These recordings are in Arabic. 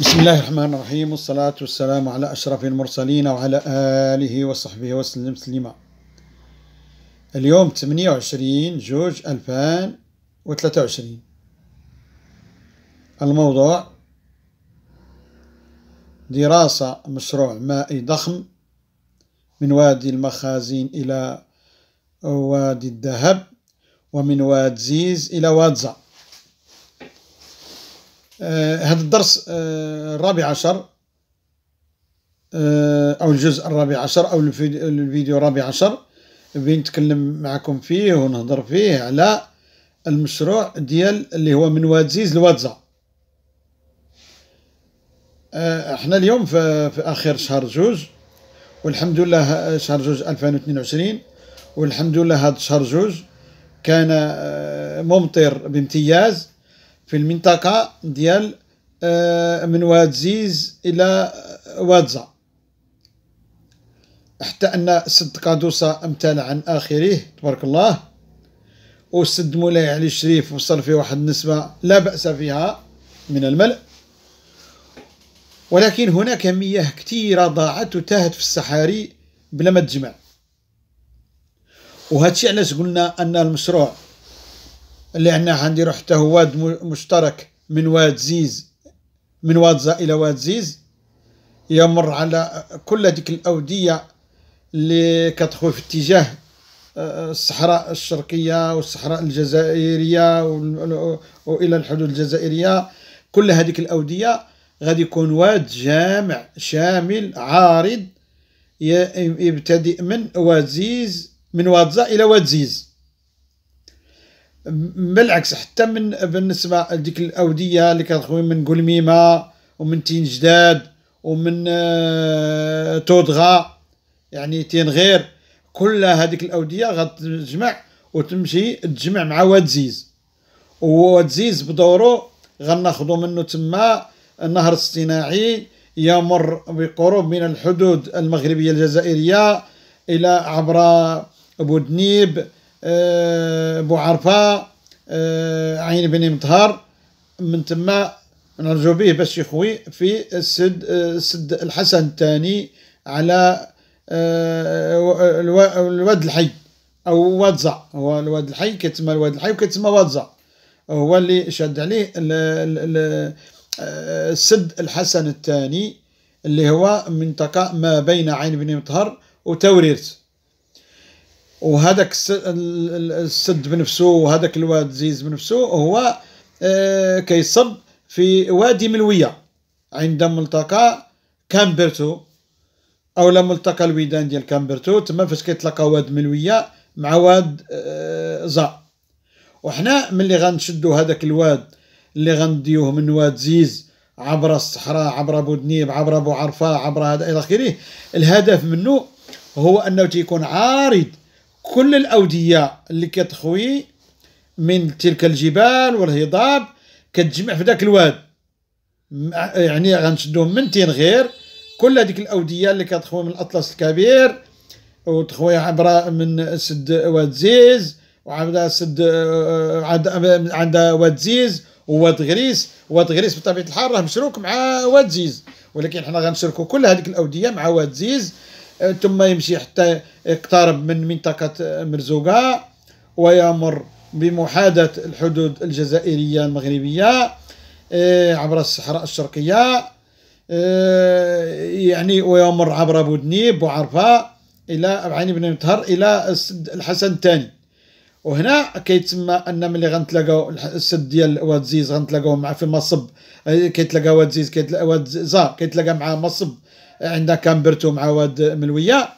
بسم الله الرحمن الرحيم والصلاة والسلام على أشرف المرسلين وعلى آله وصحبه وسلم سليما اليوم 28 جوج 2023 الموضوع دراسة مشروع مائي ضخم من وادي المخازين إلى وادي الذهب ومن واد زيز إلى وادزا آه، هذا الدرس آه، الرابع عشر آه، أو الجزء الرابع عشر أو الفيديو الرابع عشر بنتكلم معكم فيه ونهضر فيه على المشروع ديال اللي هو من وادزيز لوادزا احنا اليوم في, في اخر شهر جوج والحمد لله شهر جوج 2022 والحمد لله هذا شهر جوج كان ممطر بامتياز في المنطقة ديال آه، من واد زيز إلى آه، وادزا حتى أن سد قادوسة أمتال عن آخره تبارك الله وسد مولاي علي الشريف وصل في واحد النسبة لا بأس فيها من الملء ولكن هناك مياه كثيرة ضاعت وتاهت في الصحاري بلا ما تجمع وهذا الشيء علاش قلنا أن المشروع اللي هنا عندي رحت هو واد مشترك من واد زيز من وادزا إلى واد زيز يمر على كل هذيك الأودية اللي كتخوي في اتجاه آه، آه، الصحراء الشرقية والصحراء الجزائرية وإلى الحدود الجزائرية كل هذيك الأودية غادي يكون واد جامع شامل عارض يبتدئ من واد زيز من وادزا إلى واد زيز بالعكس حتى من بالنسبه لديك الاوديه اللي كتخوي من قلميمه ومن تين جداد ومن آه، تودغا يعني تين غير كل هذيك الاوديه غتجمع وتمشي تجمع مع وادزيز زيز بدورو غناخدو منه تما النهر الصناعي يمر بقرب من الحدود المغربيه الجزائريه الى عبر بودنيب بوعرفة أه، عين بني مطهر من تما نرجو به باش يخوي في السد السد الحسن الثاني على أه، الواد الحي او وادزع هو الواد الحي كيتسمى الواد الحي وكيتسمى وادزع هو اللي شاد عليه أه، السد الحسن الثاني اللي هو منطقه ما بين عين بني مطهر وتوريرت وهذاك السد بنفسه وهذاك الواد زيز بنفسه هو آه، كيصب في وادي ملويه عند ملتقى كامبرتو او لا ملتقى الويدان ديال كامبرتو تما فاش كيتلاقى واد ملويه مع واد آه، زا وحنا ملي غنشدو هذاك الواد اللي غنديوه من واد زيز عبر الصحراء عبر بودنيب عبر ابو عرفه عبر هذا الى اخره الهدف منه هو انه تيكون عارض كل الأودية اللي كتخوي من تلك الجبال والهضاب كتجمع في ذاك الواد يعني غنشدو من تين غير كل هذيك الأودية اللي كتخوي من الأطلس الكبير وتخوي عبر من سد واد زيز وعندها سد عند واد زيز وواد غريس واد غريس بطبيعه الحال راه مشروك مع واد زيز ولكن حنا غنشركوا كل هذيك الاوديه مع واد زيز ثم يمشي حتى يقترب من منطقة مرزوقة ويأمر بمحادة الحدود الجزائرية المغربية آه، عبر الصحراء الشرقية آه، يعني ويمر عبر بودنيب وعرفة إلى عيني بن مطهر إلى الحسن الثاني وهنا كيتسمى ان ملي غنتلاقاو السد ديال واد زيز غنتلاقاو مع في مصب آه، كيتلاقى واد زيز كيتلاقى واد زا كيتلاقى مع مصب عندها كامبرتو مع واد ملويه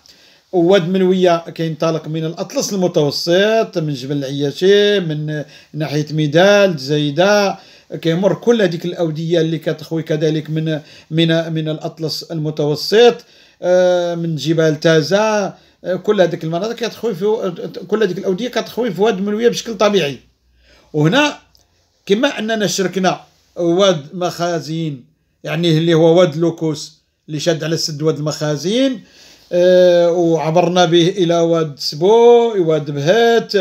واد ملويه كينطلق من الاطلس المتوسط من جبل العياشي من ناحيه ميدال زايده كيمر كل هذيك الاوديه اللي كتخوي كذلك من من من الاطلس المتوسط آه، من جبال تازا آه، كل هذيك المناطق كتخوي في كل هذيك الاوديه كتخوي في واد ملويه بشكل طبيعي وهنا كما اننا شركنا واد مخازين يعني اللي هو واد لوكوس اللي شد على سد واد المخازين آه وعبرنا به الى واد سبو واد بهات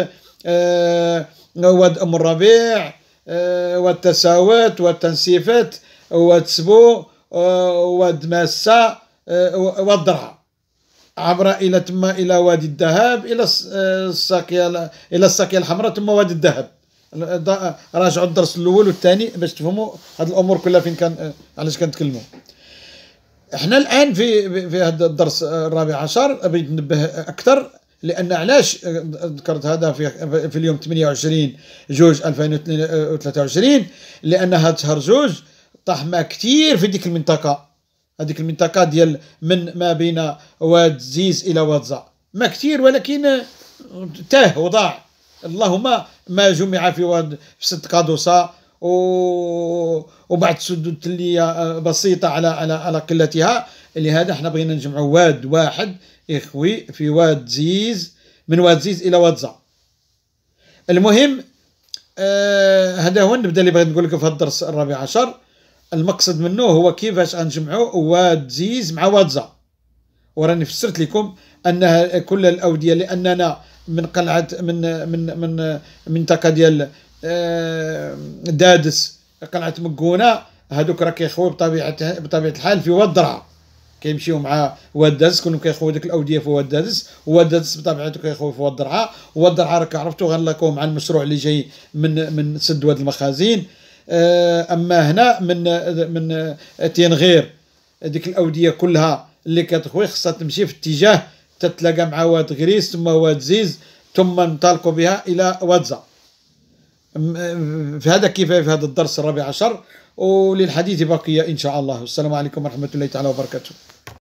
آه واد ام الربيع آه واد تساوات واد تنسيفات واد سبو آه واد ماسه آه واد درعا عبر الى تما الى وادي الذهب الى آه، الساقيه الى الساقيه الحمراء ثم وادي الذهب راجعوا الدرس الاول والثاني باش تفهموا هاد الامور كلها فين كان آه، علاش كنتكلموا احنا الان في في هذا الدرس الرابع عشر ابي ننبه اكثر لان علاش ذكرت هذا في في اليوم 28 جوج 2023 لان هذا شهر جوج طاح ما كثير في ديك المنطقه هذيك المنطقه ديال من ما بين واد زيز الى واد زا ما كثير ولكن تاه وضاع اللهم ما جمع في واد في ست قادوسه وبعض سدود تلية آه، بسيطة على على على قلتها لهذا احنا بغينا نجمعوا واد واحد يخوي في واد زيز من واد زيز إلى واد زا المهم آه هذا هو نبدا اللي بغيت نقول لكم في الدرس الرابع عشر المقصد منه هو كيفاش غنجمعوا واد زيز مع واد زا وراني فسرت لكم انها كل الاوديه لاننا من قلعه من من من منطقه ديال آه، دادس قلعه مكونه هذوك راه كيخوي بطبيعه بطبيعه الحال في واد درعا كيمشيو مع واد دادس كلهم كيخويو ديك الاوديه في واد دادس واد دادس بطبيعته كيخويو في واد درعا واد درعا راك عرفتو غنلاقوه مع المشروع اللي جاي من من سد واد المخازين آه، اما هنا من من تينغير ديك الاوديه كلها اللي كتخوي خصها تمشي في اتجاه تتلاقى مع واد غريس ثم واد زيز ثم ننطلقوا بها الى واد زا في هذا كفايه في هذا الدرس الرابع عشر وللحديث بقيه ان شاء الله والسلام عليكم ورحمه الله تعالى وبركاته